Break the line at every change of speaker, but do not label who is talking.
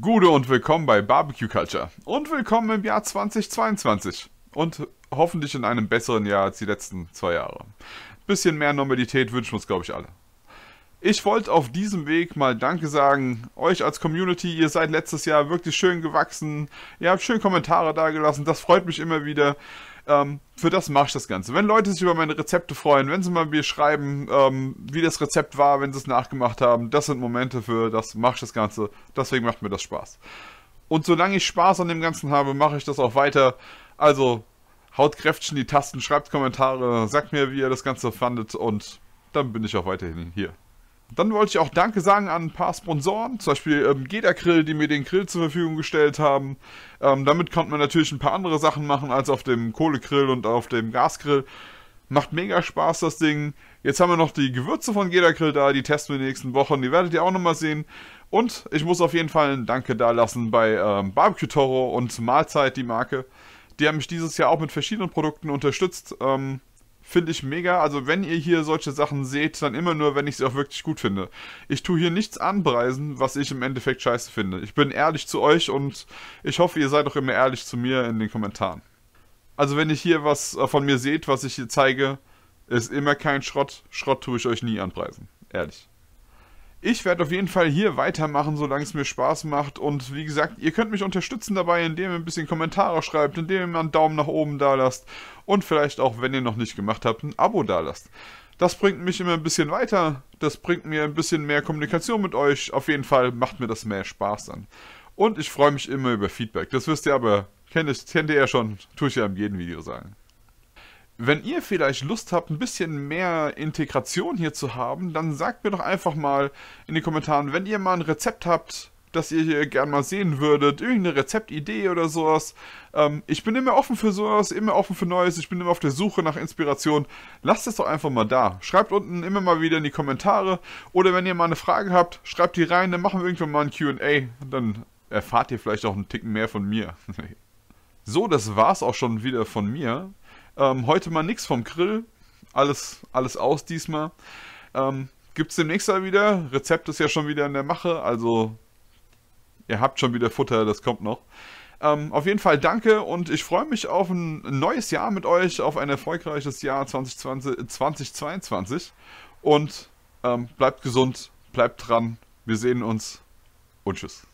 Gute und willkommen bei Barbecue Culture und willkommen im Jahr 2022 und hoffentlich in einem besseren Jahr als die letzten zwei Jahre. Bisschen mehr Normalität wünschen wir uns, glaube ich, alle. Ich wollte auf diesem Weg mal Danke sagen, euch als Community, ihr seid letztes Jahr wirklich schön gewachsen, ihr habt schön Kommentare dagelassen, das freut mich immer wieder. Ähm, für das mache ich das Ganze. Wenn Leute sich über meine Rezepte freuen, wenn sie mal mir schreiben, ähm, wie das Rezept war, wenn sie es nachgemacht haben, das sind Momente für das mache ich das Ganze. Deswegen macht mir das Spaß. Und solange ich Spaß an dem Ganzen habe, mache ich das auch weiter. Also haut Kräftchen die Tasten, schreibt Kommentare, sagt mir, wie ihr das Ganze fandet und dann bin ich auch weiterhin hier. Dann wollte ich auch Danke sagen an ein paar Sponsoren, zum Beispiel ähm, Grill, die mir den Grill zur Verfügung gestellt haben. Ähm, damit konnte man natürlich ein paar andere Sachen machen als auf dem Kohlegrill und auf dem Gasgrill. Macht mega Spaß, das Ding. Jetzt haben wir noch die Gewürze von Jeder da, die testen wir in den nächsten Wochen, die werdet ihr auch nochmal sehen. Und ich muss auf jeden Fall ein Danke da lassen bei ähm, Barbecue Toro und Mahlzeit, die Marke. Die haben mich dieses Jahr auch mit verschiedenen Produkten unterstützt. Ähm, Finde ich mega. Also wenn ihr hier solche Sachen seht, dann immer nur, wenn ich sie auch wirklich gut finde. Ich tue hier nichts anpreisen, was ich im Endeffekt scheiße finde. Ich bin ehrlich zu euch und ich hoffe, ihr seid auch immer ehrlich zu mir in den Kommentaren. Also wenn ihr hier was äh, von mir seht, was ich hier zeige, ist immer kein Schrott. Schrott tue ich euch nie anpreisen. Ehrlich. Ich werde auf jeden Fall hier weitermachen, solange es mir Spaß macht. Und wie gesagt, ihr könnt mich unterstützen dabei, indem ihr ein bisschen Kommentare schreibt, indem ihr mal einen Daumen nach oben da lasst. Und vielleicht auch, wenn ihr noch nicht gemacht habt, ein Abo da lasst. Das bringt mich immer ein bisschen weiter. Das bringt mir ein bisschen mehr Kommunikation mit euch. Auf jeden Fall macht mir das mehr Spaß dann. Und ich freue mich immer über Feedback. Das wisst ihr aber, kennt ihr ja schon, tue ich ja in jedem Video sagen. Wenn ihr vielleicht Lust habt, ein bisschen mehr Integration hier zu haben, dann sagt mir doch einfach mal in den Kommentaren, wenn ihr mal ein Rezept habt, das ihr hier gerne mal sehen würdet, irgendeine Rezeptidee oder sowas. Ähm, ich bin immer offen für sowas, immer offen für Neues, ich bin immer auf der Suche nach Inspiration. Lasst es doch einfach mal da. Schreibt unten immer mal wieder in die Kommentare oder wenn ihr mal eine Frage habt, schreibt die rein, dann machen wir irgendwann mal ein Q&A. Dann erfahrt ihr vielleicht auch einen Ticken mehr von mir. so, das war's auch schon wieder von mir. Ähm, heute mal nichts vom Grill. Alles, alles aus diesmal. Ähm, Gibt es demnächst mal wieder. Rezept ist ja schon wieder in der Mache. Also ihr habt schon wieder Futter, das kommt noch. Ähm, auf jeden Fall danke und ich freue mich auf ein neues Jahr mit euch, auf ein erfolgreiches Jahr 2020, 2022. Und ähm, bleibt gesund, bleibt dran. Wir sehen uns und tschüss.